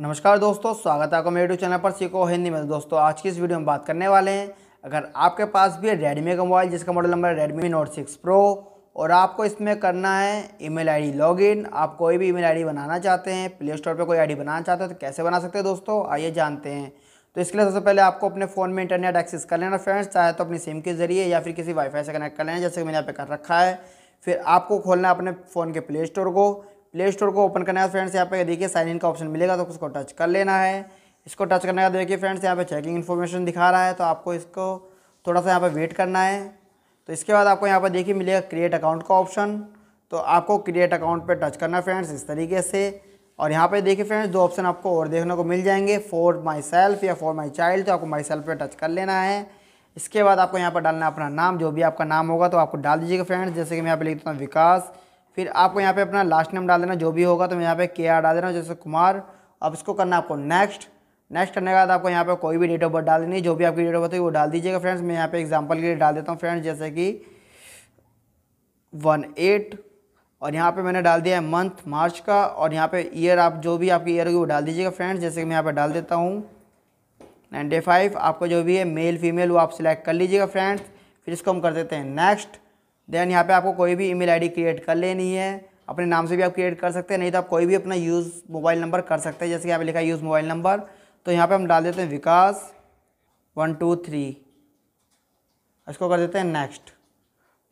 नमस्कार दोस्तों स्वागत है आपका मेरे यूट्यूब चैनल पर सीखो हिंदी में दोस्तों आज की इस वीडियो में बात करने वाले हैं अगर आपके पास भी है रेडमी का मोबाइल जिसका मॉडल नंबर है रेडमी नोट सिक्स प्रो और आपको इसमें करना है ईमेल आईडी लॉगिन आप कोई भी ईमेल आईडी बनाना चाहते हैं प्ले स्टोर पर कोई आई बनाना चाहते हैं तो कैसे बना सकते हैं दोस्तों आइए जानते हैं तो इसके लिए सबसे पहले आपको अपने फ़ोन में इंटरनेट एक्सेस कर लेना फ्रेंड्स चाहे तो अपनी सिम के ज़रिए या फिर किसी वाईफाई से कनेक्ट कर लेना जैसे कि मैंने यहाँ पे कर रखा है फिर आपको खोलना है अपने फ़ोन के प्ले स्टोर को प्ले स्टोर को ओपन करना है फ्रेंड्स यहाँ पे देखिए साइन इन का ऑप्शन मिलेगा तो उसको टच कर लेना है इसको टच करने का देखिए फ्रेंड्स यहाँ पे चेकिंग इन्फॉर्मेशन दिखा रहा है तो आपको इसको थोड़ा सा यहाँ पे वेट करना है तो इसके बाद आपको यहाँ पर देखिए मिलेगा क्रिएट अकाउंट का ऑप्शन तो आपको क्रिएट अकाउंट पर टच करना है फ्रेंड्स इस तरीके से और यहाँ पर देखिए फ्रेंड्स दो ऑप्शन आपको और देखने को मिल जाएंगे फॉर माई सेल्फ या फॉर माई चाइल्ड तो आपको माई सेल्फ पर टच कर लेना है इसके बाद आपको यहाँ पर डालना है अपना नाम जो भी आपका नाम होगा तो आपको डाल दीजिएगा फ्रेंड्स जैसे कि मैं यहाँ पर देता हूँ विकास फिर आपको यहाँ पे अपना लास्ट नेम डाल देना जो भी होगा तो मैं यहाँ पे के आर डाल देना जैसे कुमार अब इसको करना है आपको नेक्स्ट नेक्स्ट करने के बाद आपको यहाँ पे कोई भी डेट ऑफ बर्थ डाल देनी जो भी आपकी डेट ऑफ बर्थ है वो डाल दीजिएगा फ्रेंड्स मैं यहाँ पे एग्जांपल के लिए डाल देता हूँ फ्रेंड्स जैसे कि वन एट और यहाँ पर मैंने डाल दिया है मंथ मार्च का और यहाँ पर ईयर आप जो भी आपकी ईयर होगी वो डाल दीजिएगा फ्रेंड्स जैसे कि मैं यहाँ पर डाल देता हूँ नाइन्टी फाइव आपको जो भी है मेल फीमेल वो आप सिलेक्ट कर लीजिएगा फ्रेंड्स फिर इसको हम कर देते हैं नेक्स्ट देन यहाँ पे आपको कोई भी ईमेल आईडी क्रिएट कर लेनी है अपने नाम से भी आप क्रिएट कर सकते हैं नहीं तो आप कोई भी अपना यूज़ मोबाइल नंबर कर सकते हैं जैसे कि यहाँ लिखा है यूज़ मोबाइल नंबर तो यहाँ पे हम डाल देते हैं विकास वन टू थ्री इसको कर देते हैं नेक्स्ट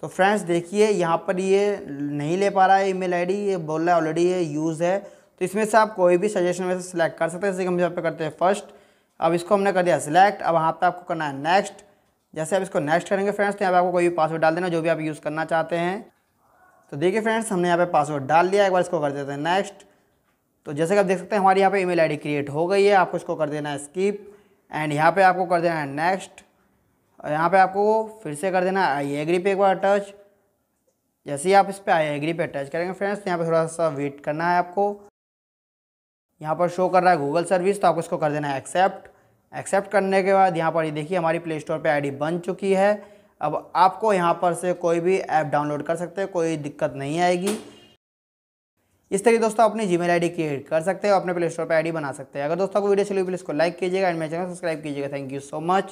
तो फ्रेंड्स देखिए यहाँ पर ये नहीं ले पा रहा है ईमेल आईडी ये बोल रहा है ऑलरेडी ये यूज़ है तो इसमें से आप कोई भी सजेशन में से सिलेक्ट कर सकते हैं जैसे कि हम यहाँ पे करते हैं फर्स्ट अब इसको हमने कर दिया सिलेक्ट अब यहाँ पे आपको करना है नेक्स्ट जैसे आप इसको नेक्स्ट करेंगे फ्रेंड्स तो यहाँ पे आपको कोई भी पासवर्ड डाल देना जो भी आप यूज़ करना चाहते हैं तो देखिए फ्रेंड्स हमने यहाँ पे पासवर्ड डाल लिया एक बार इसको कर देते हैं नेक्स्ट तो जैसे कि आप देख सकते हैं हमारी यहाँ पे ईमेल आईडी क्रिएट हो गई है आपको इसको कर देना है स्किप एंड यहाँ पे आपको कर देना है नेक्स्ट और यहाँ पे आपको फिर से कर देना है आई एग्री पे एक बार टच जैसे ही आप इस पर आई एग्री पे टच करेंगे फ्रेंड्स तो यहाँ पर थोड़ा सा वेट करना है आपको यहाँ पर शो कर रहा है गूगल सर्विस तो आपको इसको कर देना है एक्सेप्ट एक्सेप्ट करने के बाद यहाँ पर ये देखिए हमारी प्ले स्टोर पर आई बन चुकी है अब आपको यहाँ पर से कोई भी ऐप डाउनलोड कर सकते हैं कोई दिक्कत नहीं आएगी इस तरीके दोस्तों अपनी जीमेल आईडी क्रिएट कर सकते हैं अपने प्ले स्टोर पर आईडी बना सकते हैं अगर दोस्तों को वीडियो चली प्लीज़ को लाइक कीजिएगा एंड मेरे चैनल सब्सक्राइब कीजिएगा थैंक यू सो मच